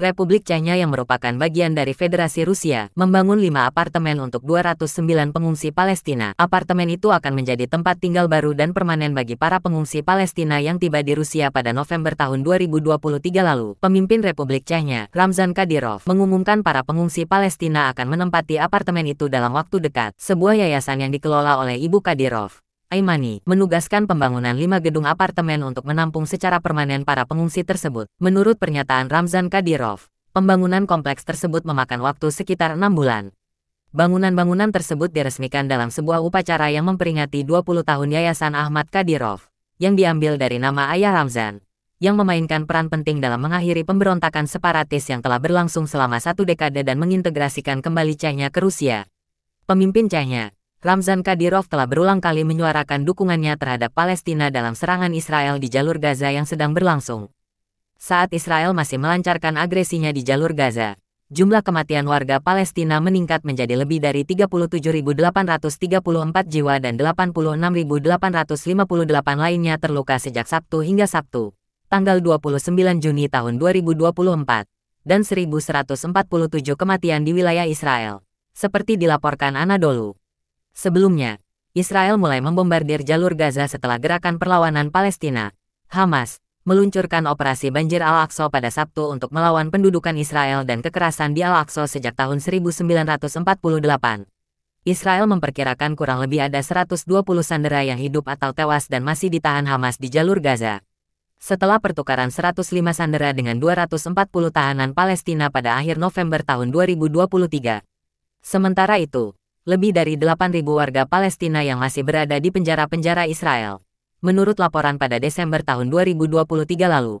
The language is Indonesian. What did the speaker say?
Republik Chechnya yang merupakan bagian dari Federasi Rusia, membangun lima apartemen untuk 209 pengungsi Palestina. Apartemen itu akan menjadi tempat tinggal baru dan permanen bagi para pengungsi Palestina yang tiba di Rusia pada November tahun 2023 lalu. Pemimpin Republik Chechnya, Ramzan Kadyrov, mengumumkan para pengungsi Palestina akan menempati apartemen itu dalam waktu dekat, sebuah yayasan yang dikelola oleh Ibu Kadyrov. Aimani, menugaskan pembangunan lima gedung apartemen untuk menampung secara permanen para pengungsi tersebut. Menurut pernyataan Ramzan Kadirov, pembangunan kompleks tersebut memakan waktu sekitar enam bulan. Bangunan-bangunan tersebut diresmikan dalam sebuah upacara yang memperingati 20 tahun Yayasan Ahmad Kadirov, yang diambil dari nama ayah Ramzan, yang memainkan peran penting dalam mengakhiri pemberontakan separatis yang telah berlangsung selama satu dekade dan mengintegrasikan kembali Chechnya ke Rusia. Pemimpin Chechnya, Ramzan Kadyrov telah berulang kali menyuarakan dukungannya terhadap Palestina dalam serangan Israel di jalur Gaza yang sedang berlangsung. Saat Israel masih melancarkan agresinya di jalur Gaza, jumlah kematian warga Palestina meningkat menjadi lebih dari 37.834 jiwa dan 86.858 lainnya terluka sejak Sabtu hingga Sabtu, tanggal 29 Juni tahun 2024, dan 1.147 kematian di wilayah Israel, seperti dilaporkan Anadolu. Sebelumnya, Israel mulai membombardir jalur Gaza setelah gerakan perlawanan Palestina, Hamas, meluncurkan operasi banjir Al-Aqsa pada Sabtu untuk melawan pendudukan Israel dan kekerasan di Al-Aqsa sejak tahun 1948. Israel memperkirakan kurang lebih ada 120 sandera yang hidup atau tewas dan masih ditahan Hamas di jalur Gaza. Setelah pertukaran 105 sandera dengan 240 tahanan Palestina pada akhir November tahun 2023. Sementara itu, lebih dari 8.000 warga Palestina yang masih berada di penjara-penjara Israel. Menurut laporan pada Desember tahun 2023 lalu,